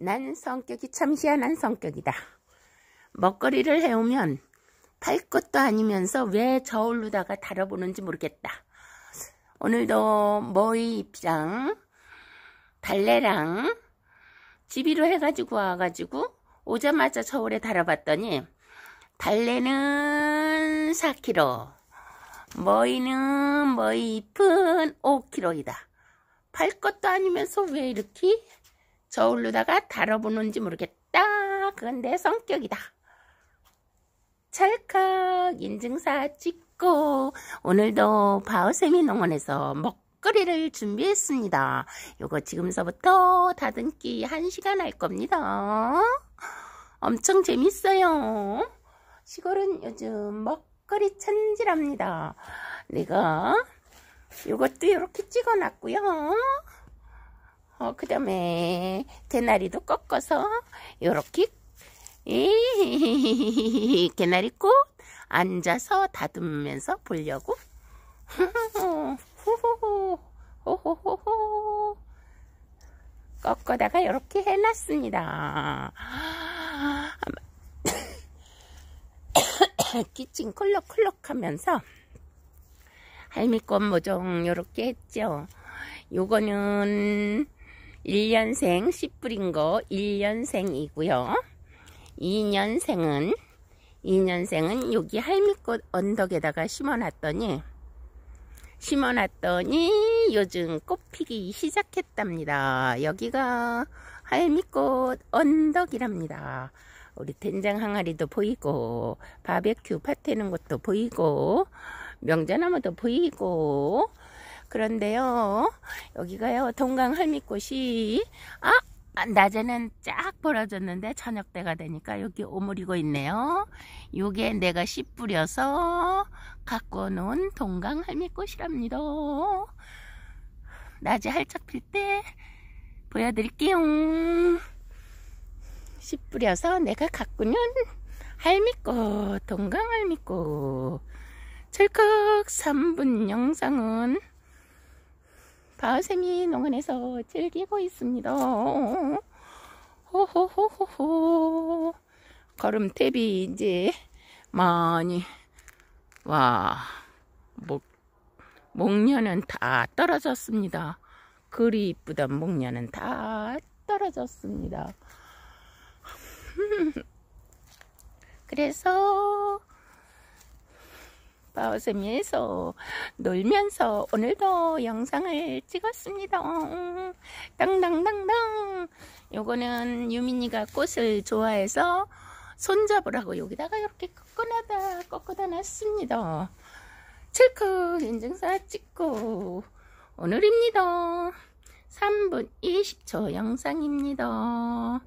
난 성격이 참 희한한 성격이다. 먹거리를 해오면 팔 것도 아니면서 왜 저울로다가 달아보는지 모르겠다. 오늘도 머위 입장, 달래랑 집이로 해가지고 와가지고 오자마자 저울에 달아봤더니 달래는 4kg, 머이는 머위 잎은 5kg이다. 팔 것도 아니면서 왜 이렇게 저울로다가 다뤄보는지 모르겠다. 그건 내 성격이다. 찰칵 인증사 찍고 오늘도 바오세미 농원에서 먹거리를 준비했습니다. 요거 지금서부터 다듬기 1시간 할 겁니다. 엄청 재밌어요. 시골은 요즘 먹거리 천지랍니다. 내가 요것도 이렇게 찍어놨고요. 어, 그 다음에 개나리도 꺾어서 요렇게 개나리꽃 앉아서 다듬으면서 보려고 꺾어다가 이렇게 해놨습니다. 기침 콜록콜록 하면서 할미꽃 모종 이렇게 했죠. 요거는 1년생 씨 뿌린 거 1년생이고요. 2년생은 2년생은 여기 할미꽃 언덕에다가 심어놨더니 심어놨더니 요즘 꽃 피기 시작했답니다. 여기가 할미꽃 언덕이랍니다. 우리 된장 항아리도 보이고 바베큐 파테는 것도 보이고 명자나무도 보이고 그런데요 여기가요 동강 할미꽃이 아 낮에는 쫙 벌어졌는데 저녁 때가 되니까 여기 오므리고 있네요. 요게 내가 씨 뿌려서 갖고 놓은 동강 할미꽃이랍니다. 낮에 활짝 필 때 보여드릴게요. 씨 뿌려서 내가 갖고 놓은 할미꽃, 동강 할미꽃. 철컥 3분 영상은 가을샘이 농원에서 즐기고 있습니다. 호호호호호 걸음탭이 이제 많이 와 목, 목련은 다 떨어졌습니다. 그리 이쁘던 목련은 다 떨어졌습니다. 그래서 웃미에서 놀면서 오늘도 영상을 찍었습니다. 어, 어. 땅땅땅땅 요거는 유민이가 꽃을 좋아해서 손잡으라고 여기다가 이렇게 꺾어나다 꺾어다 놨습니다. 칠크 인증사 찍고 오늘입니다. 3분 20초 영상입니다.